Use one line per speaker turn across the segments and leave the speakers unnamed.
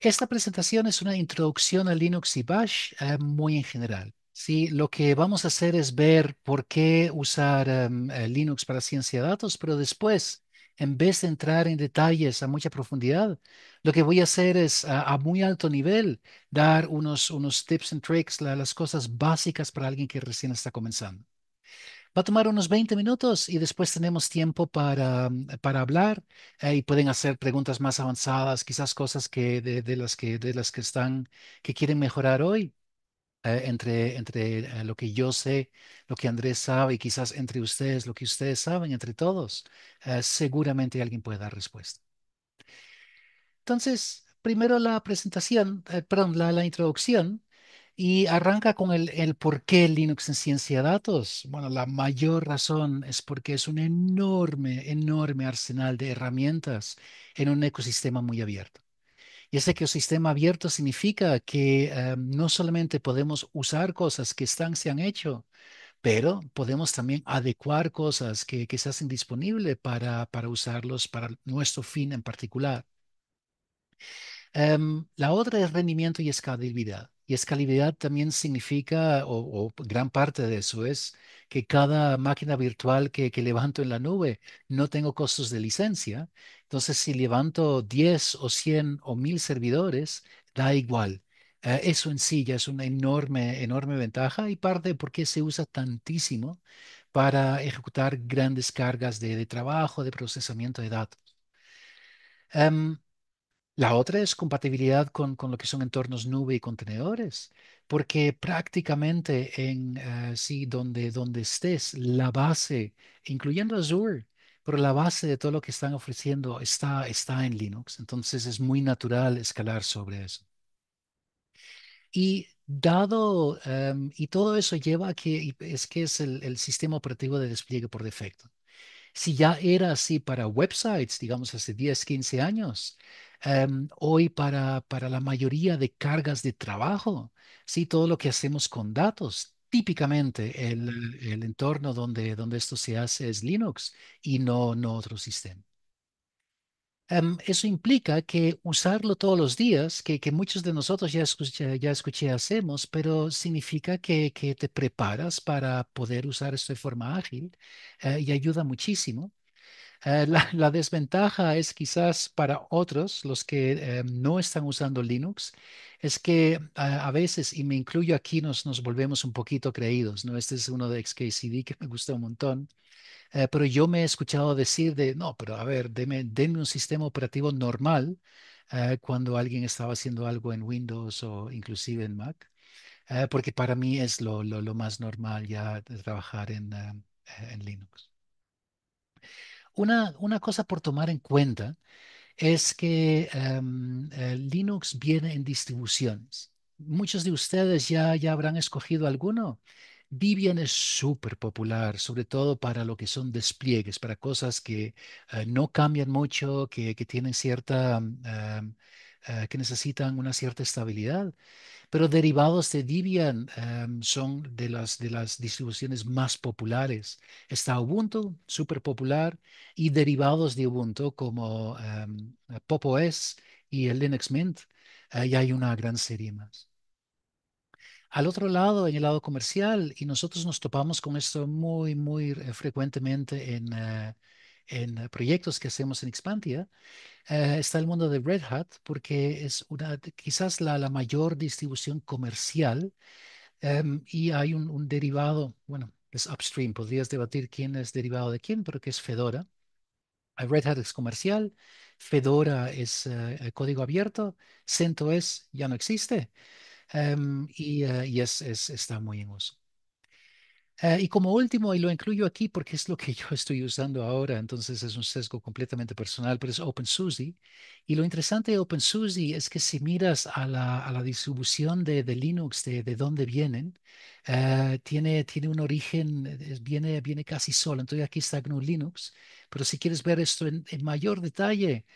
Esta presentación es una introducción a Linux y Bash eh, muy en general. Sí, lo que vamos a hacer es ver por qué usar em, eh, Linux para ciencia de datos, pero después, en vez de entrar en detalles a mucha profundidad, lo que voy a hacer es a, muy alto nivel dar unos, unos tips and tricks, las cosas básicas para alguien que recién está comenzando. Va a tomar unos 20 minutos y después tenemos tiempo para, mm, para hablar eh, y pueden hacer preguntas más avanzadas, quizás cosas que, de, las que, de las que están, que quieren mejorar hoy. Eh, entre, entre eh, lo que yo sé, lo que Andrés sabe y quizás entre ustedes, lo que ustedes saben, entre todos, seguramente alguien puede dar respuesta. Entonces, primero la presentación, perdón, la introducción y arranca con el, por qué Linux en ciencia de datos. Bueno, la mayor razón es porque es un enorme, enorme arsenal de herramientas en un ecosistema muy abierto. Y ese ecosistema abierto significa que eh, no solamente podemos usar cosas que están, se han hecho, pero podemos también adecuar cosas que, se hacen disponibles para, para usarlos para nuestro fin en particular. Em, la otra es rendimiento y escalabilidad. Y escalabilidad también significa, o, gran parte de eso es, que cada máquina virtual que, levanto en la nube no tengo costos de licencia. Entonces, si levanto 10 o 100 o 1000 servidores, da igual. Eh, eso en sí ya es una enorme, enorme ventaja y parte porque por qué se usa tantísimo para ejecutar grandes cargas de, trabajo, de procesamiento de datos. Em, la otra es compatibilidad con, con, lo que son entornos nube y contenedores, porque prácticamente en eh, sí, donde, donde estés, la base, incluyendo Azure, pero la base de todo lo que están ofreciendo está, está en Linux, entonces es muy natural escalar sobre eso. Y dado, em, y todo eso lleva a que es que es el, el sistema operativo de despliegue por defecto. Si ya era así para websites, digamos, hace 10, 15 años, Em, hoy para, la mayoría de cargas de trabajo, ¿sí? todo lo que hacemos con datos. Típicamente el, entorno donde, donde esto se hace es Linux y no, no otro sistema. Em, eso implica que usarlo todos los días, que, muchos de nosotros ya escuché, ya escuché hacemos, pero significa que, te preparas para poder usar esto de forma ágil eh, y ayuda muchísimo. Eh, la, desventaja es quizás para otros, los que eh, no están usando Linux, es que eh, a veces, y me incluyo aquí, nos, volvemos un poquito creídos, ¿no? Este es uno de XKCD que me gusta un montón. pero yo me he escuchado decir de, no, pero a ver, denme un sistema operativo normal cuando alguien estaba haciendo algo en Windows o inclusive en Mac, porque para mí es lo, más normal ya de trabajar en Linux una, cosa por tomar en cuenta es que em, eh, Linux viene en distribuciones. Muchos de ustedes ya, habrán escogido alguno. Debian es súper popular, sobre todo para lo que son despliegues, para cosas que eh, no cambian mucho, que, tienen em, eh, que necesitan una cierta estabilidad pero derivados de Debian em, son de las, de las distribuciones más populares. Está Ubuntu, súper popular, y derivados de Ubuntu como em, PopOS y el Linux Mint, y hay una gran serie más. Al otro lado, en el lado comercial, y nosotros nos topamos con esto muy, muy eh, frecuentemente en, eh, en eh, proyectos que hacemos en Expantia, eh, está el mundo de Red Hat, porque es una, quizás la, mayor distribución comercial em, y hay un, derivado, bueno, es upstream, podrías debatir quién es derivado de quién, pero que es Fedora. Eh, Red Hat es comercial, Fedora es eh, código abierto, CentOS ya no existe em, y, es, está muy en uso. Eh, y como último, y lo incluyo aquí porque es lo que yo estoy usando ahora, entonces es un sesgo completamente personal, pero es OpenSUSE. Y lo interesante de OpenSUSE es que si miras a la, a la distribución de, de, Linux, de, de dónde vienen, eh, tiene, tiene un origen, eh, viene, viene casi solo. Entonces aquí está GNU Linux, pero si quieres ver esto en, mayor detalle,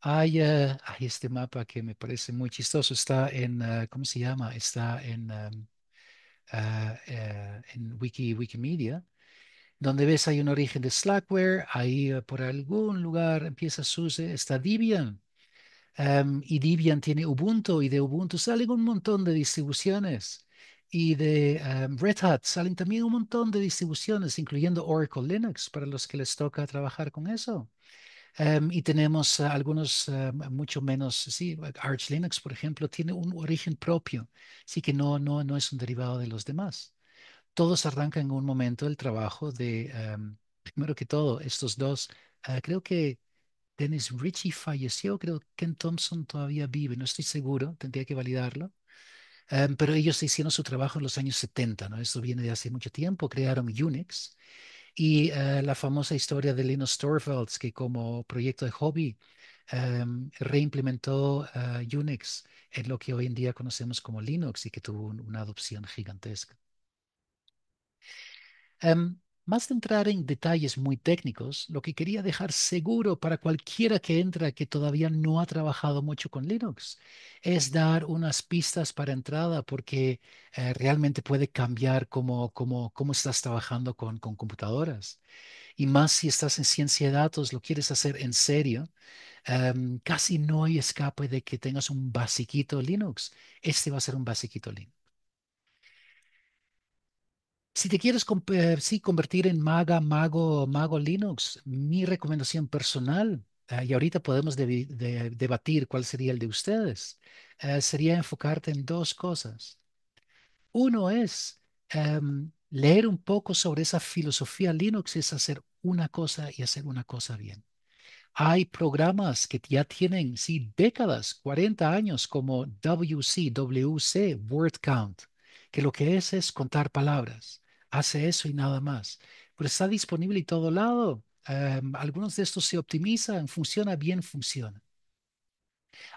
hay, hay, este mapa que me parece muy chistoso. Está en, ¿cómo se llama? Está en... Em, Ah, eh, en Wiki, Wikimedia, donde ves hay un origen de Slackware, ahí eh, por algún lugar empieza a está Debian, em, y Debian tiene Ubuntu, y de Ubuntu salen un montón de distribuciones, y de em, Red Hat salen también un montón de distribuciones, incluyendo Oracle Linux, para los que les toca trabajar con eso. Em, y tenemos eh, algunos eh, mucho menos, sí, Arch Linux, por ejemplo, tiene un origen propio, así que no, no, no es un derivado de los demás. Todos arrancan en un momento el trabajo de, em, primero que todo, estos dos, eh, creo que Dennis Ritchie falleció, creo que Ken Thompson todavía vive, no estoy seguro, tendría que validarlo. Em, pero ellos hicieron su trabajo en los años 70, ¿no? Eso viene de hace mucho tiempo, crearon Unix y eh, la famosa historia de Linus Torvalds, que como proyecto de hobby em, reimplementó eh, Unix en lo que hoy en día conocemos como Linux y que tuvo una adopción gigantesca. Em, más de entrar en detalles muy técnicos, lo que quería dejar seguro para cualquiera que entra que todavía no ha trabajado mucho con Linux es dar unas pistas para entrada porque eh, realmente puede cambiar cómo, cómo, cómo estás trabajando con, computadoras. Y más si estás en ciencia de datos, lo quieres hacer en serio, em, casi no hay escape de que tengas un basiquito Linux. Este va a ser un basiquito Linux. Si te quieres eh, convertir en maga, mago, mago Linux, mi recomendación personal, eh, y ahorita podemos debatir cuál sería el de ustedes, eh, sería enfocarte en dos cosas. Uno es em, leer un poco sobre esa filosofía Linux, es hacer una cosa y hacer una cosa bien. Hay programas que ya tienen, sí, décadas, 40 años, como WC, WC, Word Count, que lo que es es contar palabras hace eso y nada más. Pero está disponible y todo lado. Em, algunos de estos se optimizan, funciona bien, funciona.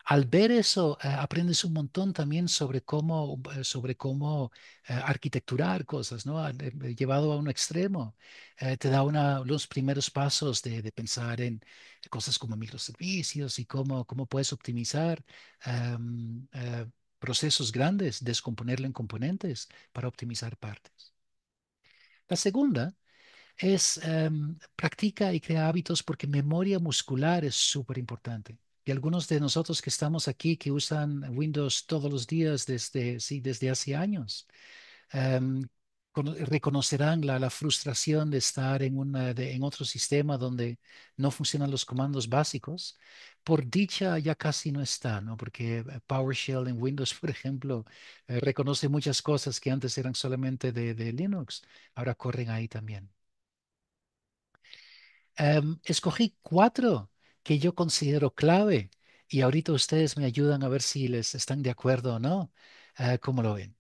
Al ver eso, eh, aprendes un montón también sobre cómo, eh, sobre cómo eh, arquitecturar cosas, ¿no? Llevado a un extremo, te da una, los primeros pasos de, pensar en cosas como microservicios y cómo, cómo puedes optimizar em, procesos grandes, descomponerlo en componentes para optimizar partes. La segunda es em, practica y crea hábitos porque memoria muscular es súper importante. Y algunos de nosotros que estamos aquí, que usan Windows todos los días desde, sí, desde hace años, em, reconocerán la, la, frustración de estar en, en otro sistema donde no funcionan los comandos básicos. Por dicha ya casi no está, ¿no? porque eh, PowerShell en Windows, por ejemplo, eh, reconoce muchas cosas que antes eran solamente de, Linux, ahora corren ahí también. Em, escogí cuatro que yo considero clave y ahorita ustedes me ayudan a ver si les están de acuerdo o no, eh, cómo lo ven.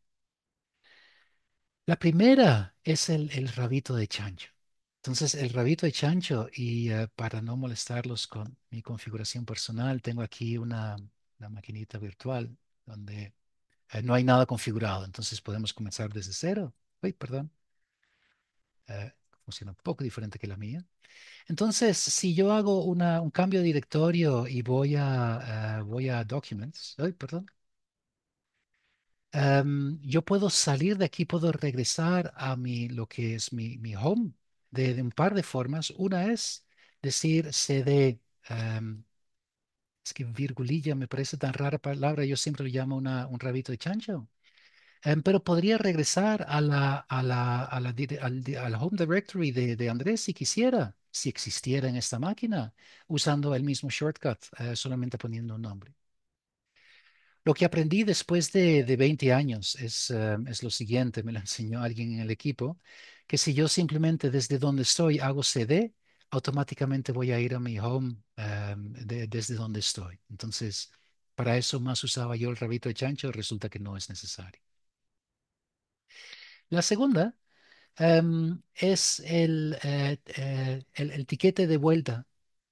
La primera es el, rabito de chancho. Entonces, el rabito de chancho, y eh, para no molestarlos con mi configuración personal, tengo aquí una, maquinita virtual donde eh, no hay nada configurado. Entonces, podemos comenzar desde cero. Uy, perdón. Eh, funciona un poco diferente que la mía. Entonces, si yo hago una, un cambio de directorio y voy a, voy a Documents, uy, perdón, Em, yo puedo salir de aquí, puedo regresar a mi, lo que es mi, mi home de, un par de formas. Una es decir CD, em, es que virgulilla me parece tan rara palabra, yo siempre lo llamo una, un rabito de chancho. Em, pero podría regresar a la, a la, al, al, home directory de, de, Andrés si quisiera, si existiera en esta máquina, usando el mismo shortcut, eh, solamente poniendo un nombre. Lo que aprendí después de, 20 años es, eh, es lo siguiente, me lo enseñó alguien en el equipo, que si yo simplemente desde donde estoy hago CD, automáticamente voy a ir a mi home eh, desde donde estoy. Entonces, para eso más usaba yo el rabito de chancho, resulta que no es necesario. La segunda em, es el, etiquete eh, el, el tiquete de vuelta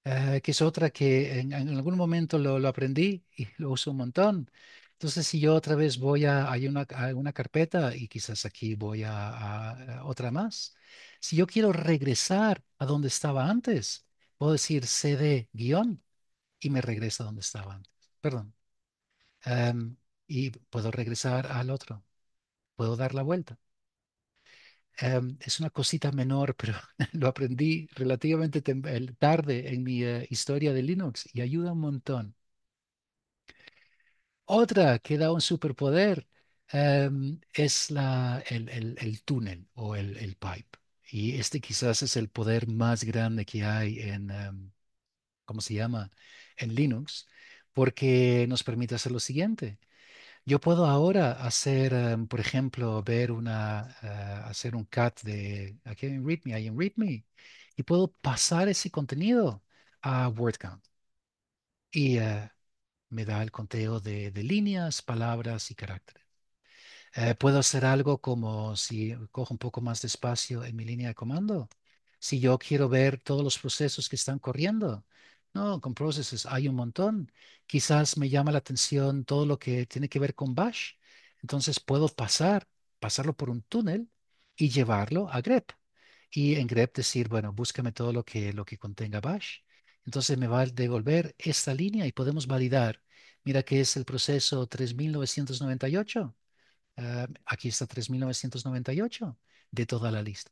Ah, que es otra que en, algún momento lo, aprendí y lo uso un montón. Entonces, si yo otra vez voy a, hay una, carpeta y quizás aquí voy a, otra más. Si yo quiero regresar a donde estaba antes, puedo decir CD guión y me regresa donde estaba antes. Perdón. y puedo regresar al otro. Puedo dar la vuelta. Em, es una cosita menor, pero lo aprendí relativamente tarde en mi eh, historia de Linux y ayuda un montón. Otra que da un superpoder em, es el, el, el, túnel o el, pipe. Y este quizás es el poder más grande que hay en, em, se llama? En Linux, porque nos permite hacer lo siguiente. Yo puedo ahora hacer, em, por ejemplo, ver una, eh, hacer un cat de aquí en README, ahí en README, y puedo pasar ese contenido a WordCount. Y eh, me da el conteo de, de líneas, palabras y caracteres. Eh, puedo hacer algo como si cojo un poco más de espacio en mi línea de comando. Si yo quiero ver todos los procesos que están corriendo, no, con processes hay un montón. Quizás me llama la atención todo lo que tiene que ver con bash. Entonces puedo pasar, pasarlo por un túnel y llevarlo a grep. Y en grep decir, bueno, búscame todo lo que, lo que contenga bash. Entonces me va a devolver esta línea y podemos validar. Mira que es el proceso 3998. Ah, aquí está 3998 de toda la lista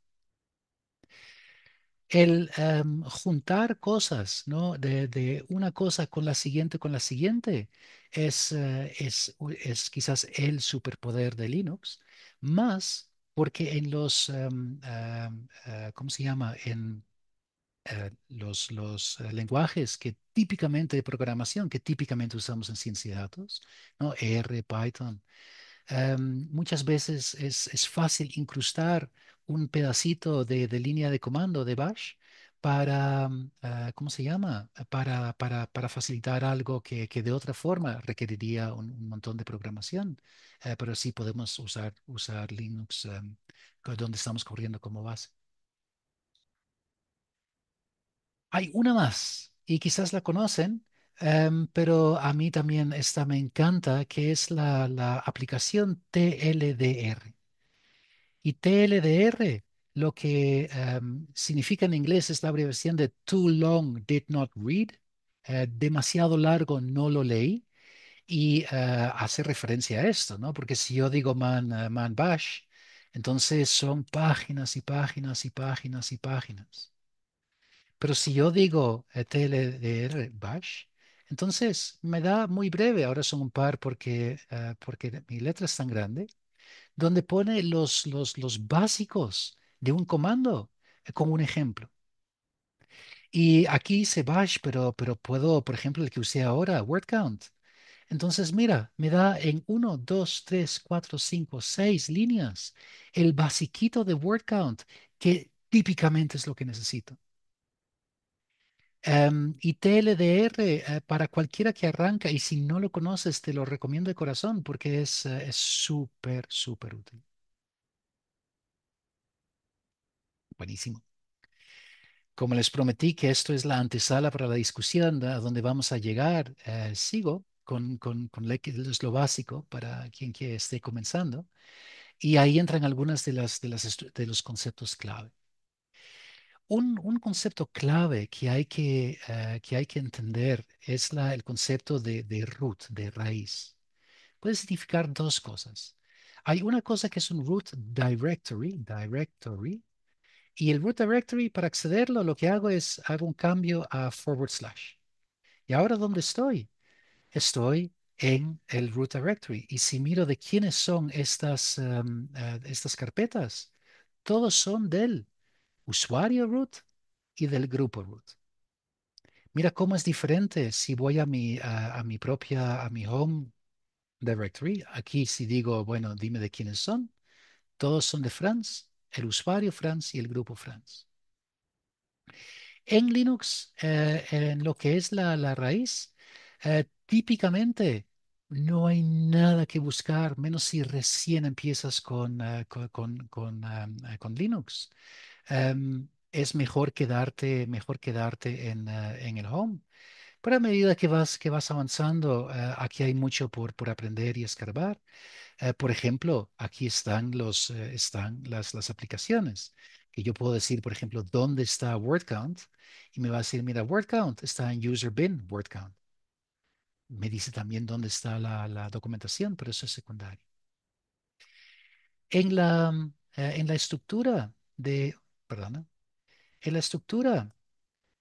el em, juntar cosas, ¿no? De, una cosa con la siguiente, con la siguiente, es, eh, es, es quizás el superpoder de Linux, más porque en los, em, em, eh, ¿cómo se llama? En eh, los, los lenguajes que típicamente de programación, que típicamente usamos en ciencia de datos, ¿no? R, Python. muchas veces es, es fácil incrustar un pedacito de, línea de comando de bash para, mm, ah, ¿cómo se llama? Para, para, para facilitar algo que, de otra forma requeriría un, montón de programación, eh, pero sí podemos usar, usar Linux eh, donde estamos corriendo como base. Hay una más y quizás la conocen, em, pero a mí también esta me encanta, que es la aplicación TLDR. Y TLDR, lo que em, significa en inglés es la abreviación de Too Long Did Not Read, eh, demasiado largo no lo leí, y eh, hace referencia a esto, ¿no? Porque si yo digo man, eh, man bash, entonces son páginas y páginas y páginas y páginas. Pero si yo digo TLDR bash, entonces me da muy breve, ahora son un par porque, porque mi letra es tan grande, donde pone los, los, básicos de un comando, eh, como un ejemplo. Y aquí se bash, pero, pero puedo, por ejemplo, el que usé ahora, word count. Entonces, mira, me da en 1, 2, 3, 4, 5, 6 líneas el basiquito de word count, que típicamente es lo que necesito. Em, y TLDR, eh, para cualquiera que arranca, y si no lo conoces, te lo recomiendo de corazón porque es eh, es súper, súper útil. Buenísimo. Como les prometí que esto es la antesala para la discusión a donde vamos a llegar, eh, sigo con, con, con lo básico para quien que esté comenzando. Y ahí entran algunas de, las, de los conceptos clave un, concepto clave que hay que, eh, hay que entender es el concepto de, root, de raíz. Puede significar dos cosas. Hay una cosa que es un root directory, directory, y el root directory, para accederlo, lo que hago es hago un cambio a forward slash. ¿Y ahora dónde estoy? Estoy en el root directory. Y si miro de quiénes son estas, em, eh, estas carpetas, todos son del usuario root y del grupo root. Mira cómo es diferente si voy a mi, mi propia, a mi home directory. Aquí si digo, bueno, dime de quiénes son. Todos son de France, el usuario France y el grupo France. En Linux, eh, en lo que es la, raíz, eh, típicamente no hay nada que buscar, menos si recién empiezas con, eh, eh, Linux. Em, es mejor quedarte, mejor quedarte eh, en, el home. Pero a medida que vas, que vas avanzando, aquí hay mucho por, aprender y escarbar. por ejemplo, aquí están, los, están las, las aplicaciones. Que yo puedo decir, por ejemplo, dónde está WordCount y me va a decir, mira, WordCount está en user WordCount me dice también dónde está la, documentación, pero eso es secundario. En la, mm, eh, en la estructura de, perdón, en la estructura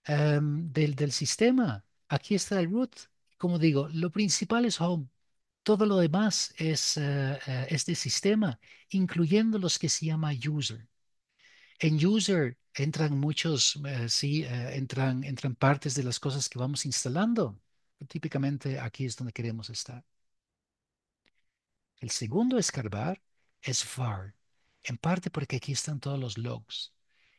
em, del, sistema, aquí está el root. Como digo, lo principal es home. Todo lo demás es, uh, de sistema, incluyendo los que se llama user. En user entran muchos, sí, entran, entran partes de las cosas que vamos instalando típicamente aquí es donde queremos estar. El segundo escarbar es var, en parte porque aquí están todos los logs.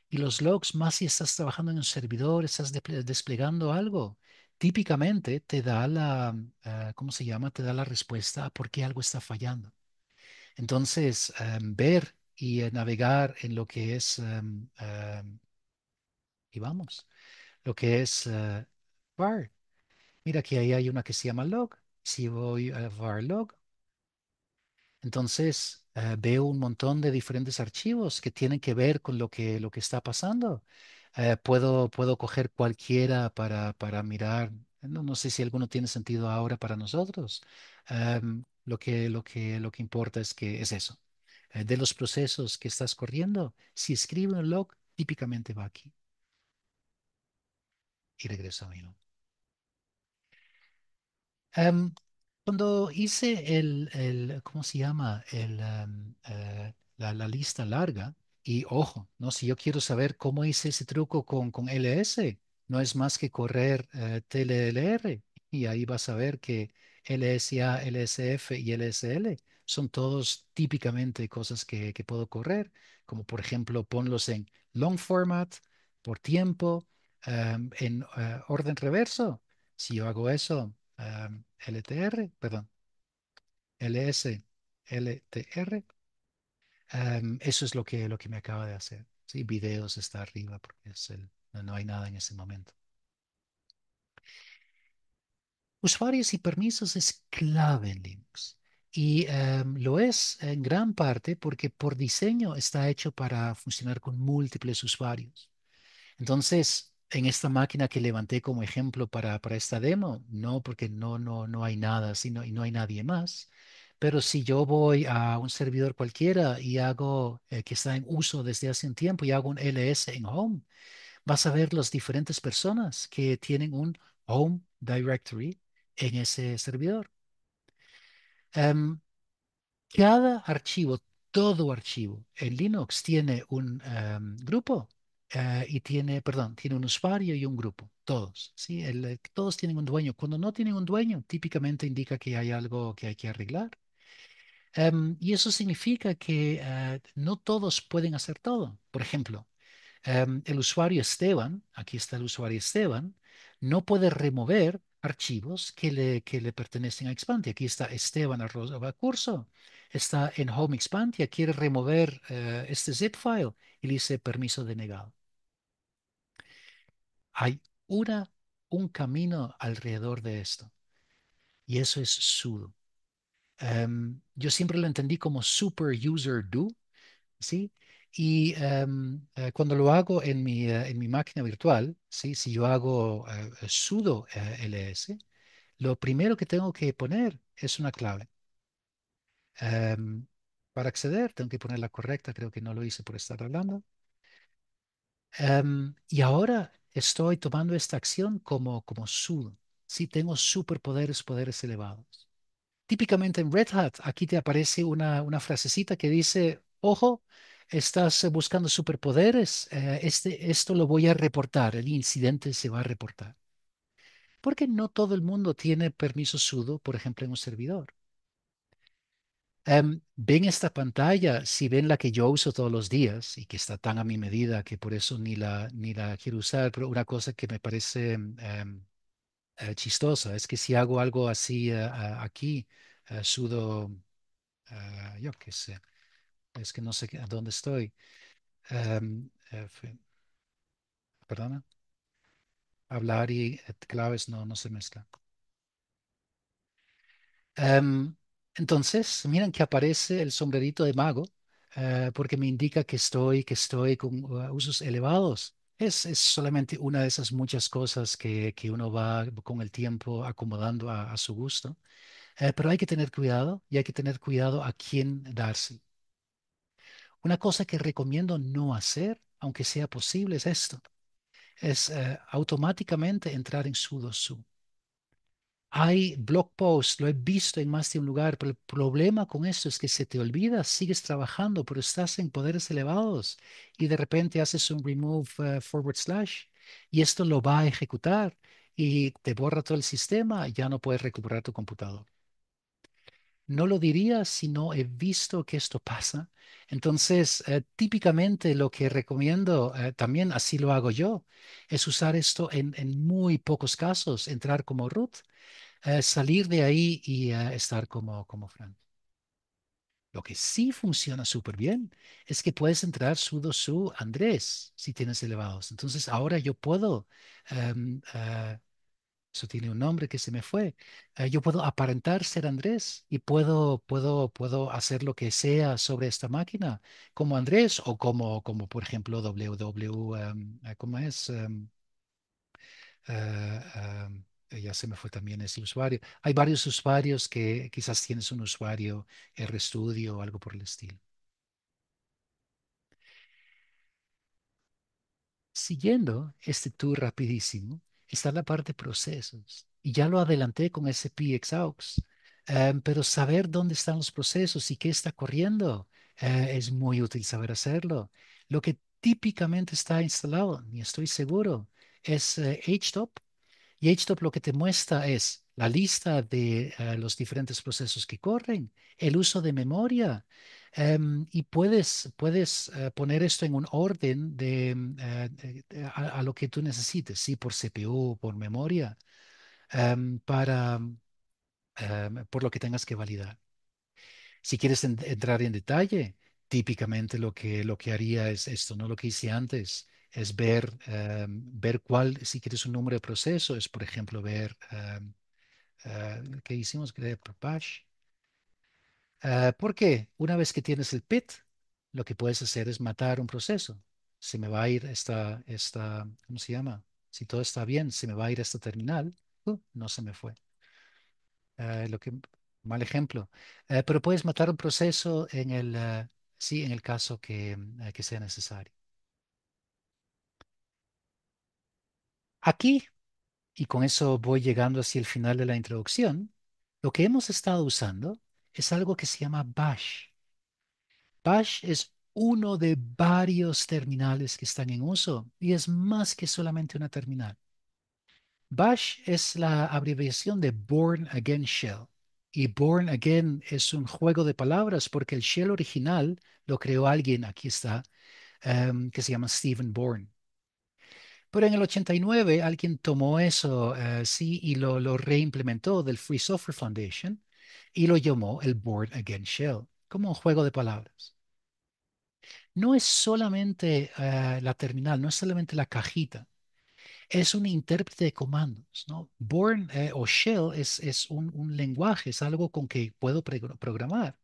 Y los logs, más si estás trabajando en un servidor, estás desplegando algo, típicamente te da la, eh, ¿cómo se llama? Te da la respuesta a por qué algo está fallando. Entonces, em, ver y eh, navegar en lo que es, em, em, y vamos, lo que es eh, var, Mira que ahí hay una que se llama log. Si voy a var log, entonces eh, veo un montón de diferentes archivos que tienen que ver con lo que, lo que está pasando. Eh, puedo, puedo coger cualquiera para, para mirar. No, sé si alguno tiene sentido ahora para nosotros. Em, lo, que, lo, que, lo que importa es que es eso. Eh, de los procesos que estás corriendo, si escribe un log, típicamente va aquí. Y regreso a mí. log. Em, cuando hice el, ¿cómo se llama? El, em, eh, la, lista larga, y ojo, ¿no? Si yo quiero saber cómo hice ese truco con, LS, no es más que correr eh, TLLR y ahí vas a ver que LSA, LSF y LSL son todos típicamente cosas que, puedo correr, como por ejemplo ponlos en long format, por tiempo, em, en eh, orden reverso. Si yo hago eso, LTR, perdón, LS, LTR. eso es lo que, lo que me acaba de hacer. Sí, videos está arriba porque es el, no, hay nada en ese momento. Usuarios y permisos es clave en Linux. Y lo es en gran parte porque por diseño está hecho para funcionar con múltiples usuarios. Entonces, en esta máquina que levanté como ejemplo para, para esta demo, no, porque no, no, no hay nada sino, y no hay nadie más. Pero si yo voy a un servidor cualquiera y hago, eh, que está en uso desde hace un tiempo, y hago un LS en Home, vas a ver las diferentes personas que tienen un Home Directory en ese servidor. Em, cada archivo, todo archivo en Linux tiene un em, grupo eh, y tiene, perdón, tiene un usuario y un grupo, todos, ¿sí? Eh, todos tienen un dueño. Cuando no tienen un dueño, típicamente indica que hay algo que hay que arreglar. Em, y eso significa que eh, no todos pueden hacer todo. Por ejemplo, em, el usuario Esteban, aquí está el usuario Esteban, no puede remover archivos que le, que le pertenecen a Expantia. Aquí está Esteban arroba curso, está en Home Expantia, quiere remover este zip file y le dice permiso denegado. Hay una, un camino alrededor de esto. Y eso es sudo. Em, yo siempre lo entendí como super user do, ¿sí? Y em, eh, cuando lo hago en mi, eh, en mi máquina virtual, ¿sí? si yo hago eh, sudo ls, lo primero que tengo que poner es una clave. Em, para acceder tengo que poner la correcta, creo que no lo hice por estar hablando. y ahora estoy tomando esta acción como, como si tengo superpoderes, poderes elevados. Típicamente en Red Hat, aquí te aparece una, una frasecita que dice, ojo, estás buscando superpoderes, eh, este, esto lo voy a reportar, el incidente se va a reportar. Porque no todo el mundo tiene permiso sudo, por ejemplo, en un servidor. Em, ven esta pantalla, si ven la que yo uso todos los días y que está tan a mi medida que por eso ni la, ni la quiero usar, pero una cosa que me parece em, eh, chistosa es que si hago algo así eh, aquí, eh, sudo, yo qué sé, es que no sé a dónde estoy. Em, perdona. Hablar y claves no, no se mezclan. Entonces, miren que aparece el sombrerito de mago, eh, porque me indica que estoy, que estoy con uh, usos elevados. Es, solamente una de esas muchas cosas que, uno va con el tiempo acomodando a, su gusto. Eh, pero hay que tener cuidado y hay que tener cuidado a quién darse. Una cosa que recomiendo no hacer, aunque sea posible, es esto. Es eh, automáticamente entrar en su hay blog posts, lo he visto en más de un lugar, pero el problema con eso es que se te olvida, sigues trabajando, pero estás en poderes elevados y de repente haces un remove eh, forward slash y esto lo va a ejecutar y te borra todo el sistema, ya no puedes recuperar tu computador no lo diría si no he visto que esto pasa. Entonces, eh, típicamente lo que recomiendo, eh, también así lo hago yo, es usar esto en, muy pocos casos, entrar como Ruth, eh, salir de ahí y estar como, como Frank. Lo que sí funciona súper bien es que puedes entrar sudo su Andrés si tienes elevados. Entonces, ahora yo puedo em, eso tiene un nombre que se me fue. Ah, yo puedo aparentar ser Andrés y puedo, puedo, puedo hacer lo que sea sobre esta máquina, como Andrés o como, como por ejemplo, WW, ah, ¿cómo es? Ah, eh, ya se me fue también ese usuario. Hay varios usuarios que quizás tienes un usuario RStudio o algo por el estilo. Siguiendo este tour rapidísimo, está la parte de procesos. Y ya lo adelanté con SPXAUX, em, pero saber dónde están los procesos y qué está corriendo eh, es muy útil saber hacerlo. Lo que típicamente está instalado, ni estoy seguro, es HTOP. Eh, y HTOP lo que te muestra es la lista de eh, los diferentes procesos que corren, el uso de memoria, Em, y puedes, puedes eh, poner esto en un orden de, mm, eh, a, lo que tú necesites, sí, por CPU, por memoria, em, para, em, por lo que tengas que validar. Si quieres entrar en detalle, típicamente lo que, lo que haría es esto, no lo que hice antes, es ver, ver cuál, si quieres un número de proceso, es por ejemplo ver, eh, ¿qué hicimos? page. Ah, porque una vez que tienes el PIT, lo que puedes hacer es matar un proceso. Se me va a ir esta, esta ¿cómo se llama? Si todo está bien, se me va a ir esta terminal. Uh, no se me fue. Ah, lo que, mal ejemplo. Ah, pero puedes matar un proceso en el, sí, en el caso que, mm, eh, que sea necesario. Aquí, y con eso voy llegando hacia el final de la introducción, lo que hemos estado usando es algo que se llama Bash. Bash es uno de varios terminales que están en uso y es más que solamente una terminal. Bash es la abreviación de Born Again Shell. Y Born Again es un juego de palabras porque el shell original lo creó alguien, aquí está, em, que se llama Stephen Bourne. Pero en el 89 alguien tomó eso, eh, sí, y lo reimplementó del Free Software Foundation y lo llamó el Born Again Shell, como un juego de palabras. No es solamente eh, la terminal, no es solamente la cajita, es un intérprete de comandos. ¿no? Born eh, o Shell es, un, lenguaje, es algo con que puedo programar.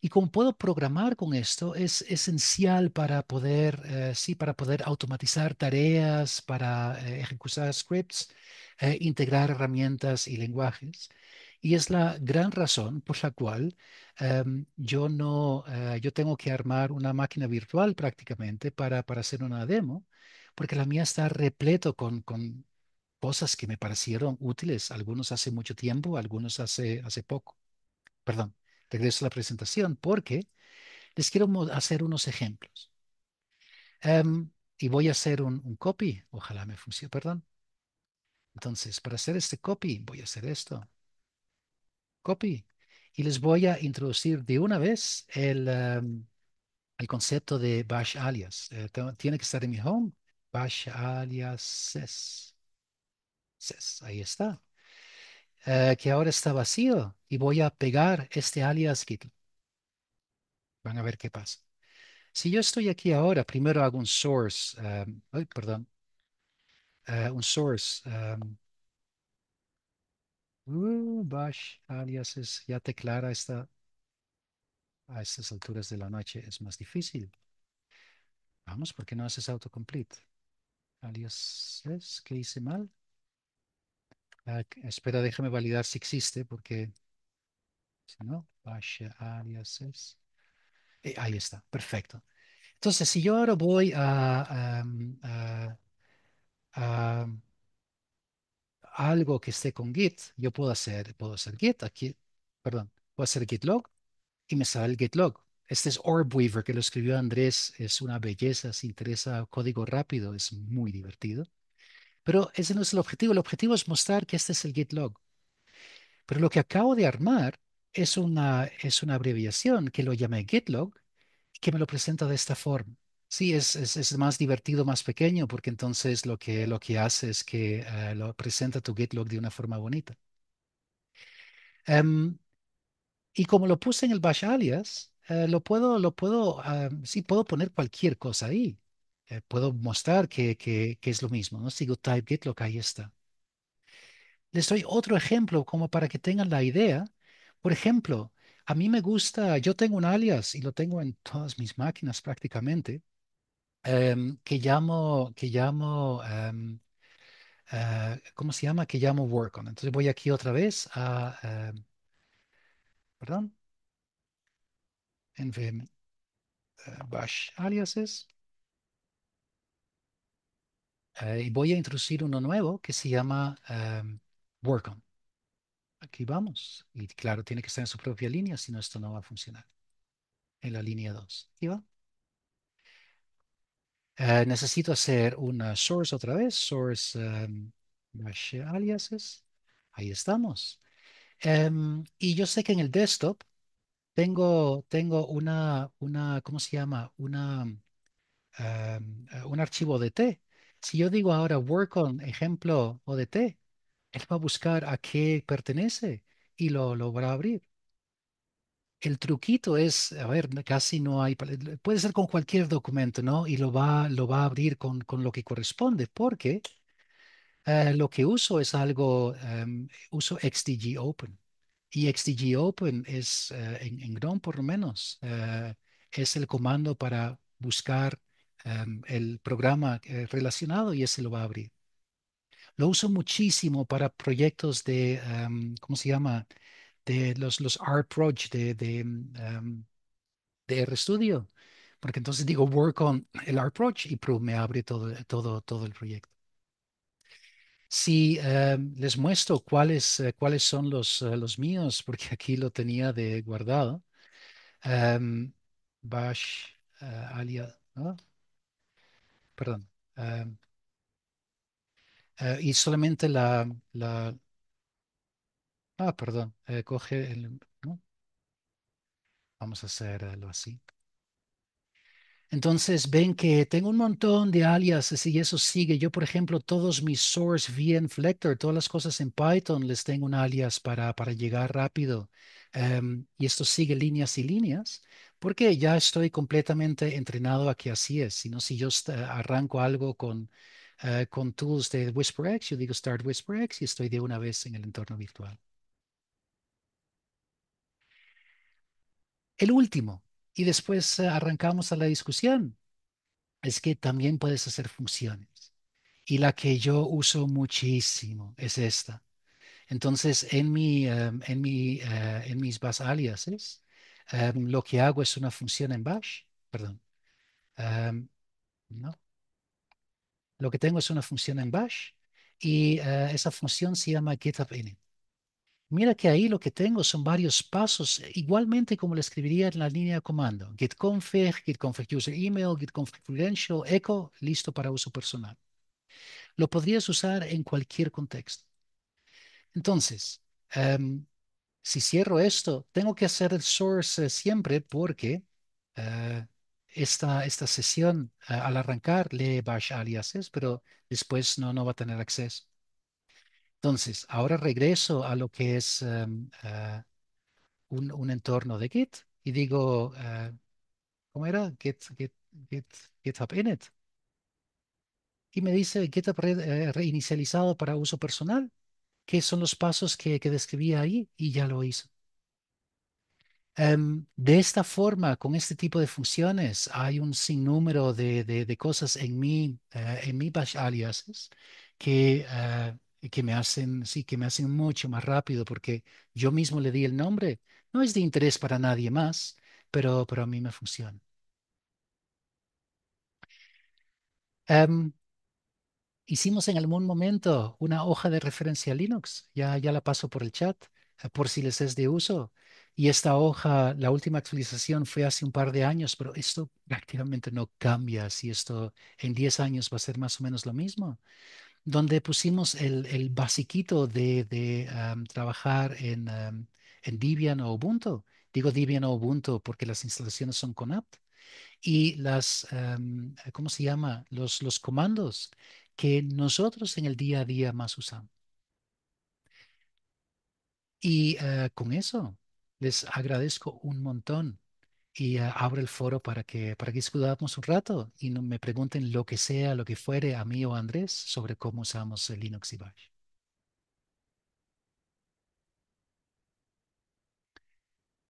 Y como puedo programar con esto, es esencial para poder, eh, sí, para poder automatizar tareas, para ejecutar scripts, integrar herramientas y lenguajes. Y es la gran razón por la cual em, yo, no, eh, yo tengo que armar una máquina virtual prácticamente para, para hacer una demo, porque la mía está repleto con, con cosas que me parecieron útiles, algunos hace mucho tiempo, algunos hace, hace poco. Perdón, regreso a la presentación porque les quiero hacer unos ejemplos. Em, y voy a hacer un, un copy, ojalá me funcione, perdón. Entonces, para hacer este copy, voy a hacer esto copy y les voy a introducir de una vez el, em, concepto de bash alias. Eh, tiene que estar en mi home, bash alias ses. ahí está. Eh, que ahora está vacío y voy a pegar este alias kit Van a ver qué pasa. Si yo estoy aquí ahora, primero hago un source, em, perdón, eh, un source em, Uh, bash alias es ya clara esta, a estas alturas de la noche es más difícil. Vamos, porque no haces autocomplete? Alias es, ¿qué hice mal? Ah, espera, déjame validar si existe, porque si no, bash aliases eh, ahí está, perfecto. Entonces, si yo ahora voy a algo que esté con Git, yo puedo hacer, puedo hacer Git aquí, perdón, puedo hacer Git log y me sale el Git log. Este es Orb Weaver que lo escribió Andrés, es una belleza, se interesa código rápido, es muy divertido. Pero ese no es el objetivo, el objetivo es mostrar que este es el Git log. Pero lo que acabo de armar es una, es una abreviación que lo llamé Git log que me lo presenta de esta forma. Sí, es, más divertido, más pequeño, porque entonces lo que, lo que hace es que ah, lo presenta tu GitLog de una forma bonita. Em, y como lo puse en el bash alias, eh, lo puedo, lo puedo, ah, sí, puedo poner cualquier cosa ahí. Eh, puedo mostrar que, es lo mismo, ¿no? Sigo type log, ahí está. Les doy otro ejemplo como para que tengan la idea. Por ejemplo, a mí me gusta, yo tengo un alias y lo tengo en todas mis máquinas prácticamente. Em, que llamo, que llamo em, eh, ¿cómo se llama? Que llamo WorkOn. Entonces voy aquí otra vez a, eh, perdón, en Vim, eh, bash aliases. y voy a introducir uno nuevo que se llama WorkOn. Em, work Aquí vamos. Y claro, tiene que estar en su propia línea, si no, esto no va a funcionar. En la línea 2. ¿Y va? Eh, necesito hacer una source otra vez, source em, aliases. Ahí estamos. Em, y yo sé que en el desktop tengo, tengo una, una, ¿cómo se llama? Una, em, eh, un archivo ODT. Si yo digo ahora work on ejemplo ODT, él va a buscar a qué pertenece y lo, lo va a abrir el truquito es, a ver, casi no hay, puede ser con cualquier documento, ¿no? Y lo va, lo va a abrir con, con lo que corresponde, porque eh, lo que uso es algo, em, uso XDG Open. Y XDG Open es, eh, en, en, por lo menos, eh, es el comando para buscar em, el programa relacionado y ese lo va a abrir. Lo uso muchísimo para proyectos de, em, ¿cómo se llama? de los, los r de, de, mm, de RStudio. Porque entonces digo work on el R-Proj y me abre todo, todo, todo el proyecto. Si em, les muestro cuáles, eh, cuáles son los, eh, los míos, porque aquí lo tenía de guardado. Em, bash uh, eh, alia, ¿no? Perdón. Em, y solamente la, la, Ah, perdón. Eh, coge el... Vamos a hacerlo así. Entonces ven que tengo un montón de alias y eso sigue. Yo, por ejemplo, todos mis source, vn, Flector, todas las cosas en Python les tengo un alias para, para llegar rápido. Em, y esto sigue líneas y líneas porque ya estoy completamente entrenado a que así es. Si si yo arranco algo con, eh, con tools de WhisperX, yo digo start WhisperX y estoy de una vez en el entorno virtual. El último, y después eh, arrancamos a la discusión, es que también puedes hacer funciones. Y la que yo uso muchísimo es esta. Entonces, en, mi, eh, en, mi, eh, en mis bash aliases, lo que hago es una función en bash, perdón. no. Lo que tengo es una función en bash y esa función se llama GitHub init. Mira que ahí lo que tengo son varios pasos, eh, igualmente como lo escribiría en la línea de comando. config, Git git config user email, git config credential, echo, listo para uso personal. Lo podrías usar en cualquier contexto. Entonces, em, si cierro esto, tengo que hacer el source siempre porque eh, esta, esta sesión eh, al arrancar lee bash aliases, pero después no, no va a tener acceso. Entonces, ahora regreso a lo que es em, ah, un, entorno de Git y digo, ah, ¿cómo era? Git, Git, Git, GitHub Init. Y me dice GitHub eh, reinicializado para uso personal, que son los pasos que, describí ahí y ya lo hizo. Em, de esta forma, con este tipo de funciones, hay un sinnúmero de, de, cosas en mi, eh, en mi bash aliases que eh, eh, que me hacen, sí, que me hacen mucho más rápido porque yo mismo le di el nombre. No es de interés para nadie más, pero, pero a mí me funciona. Em, hicimos en algún momento una hoja de referencia a Linux, ya, ya la paso por el chat, eh, por si les es de uso. Y esta hoja, la última actualización fue hace un par de años, pero esto prácticamente no cambia. Si esto en 10 años va a ser más o menos lo mismo donde pusimos el, el basiquito de, trabajar en, en, Debian o Ubuntu. Digo Debian o Ubuntu porque las instalaciones son con apt. Y las, ¿cómo se llama? Los, los comandos que nosotros en el día a día más usamos. Y ah, con eso les agradezco un montón y ah, abro el foro para que, para que discutamos un rato y no me pregunten lo que sea, lo que fuere, a mí o a Andrés, sobre cómo usamos Linux y Bash.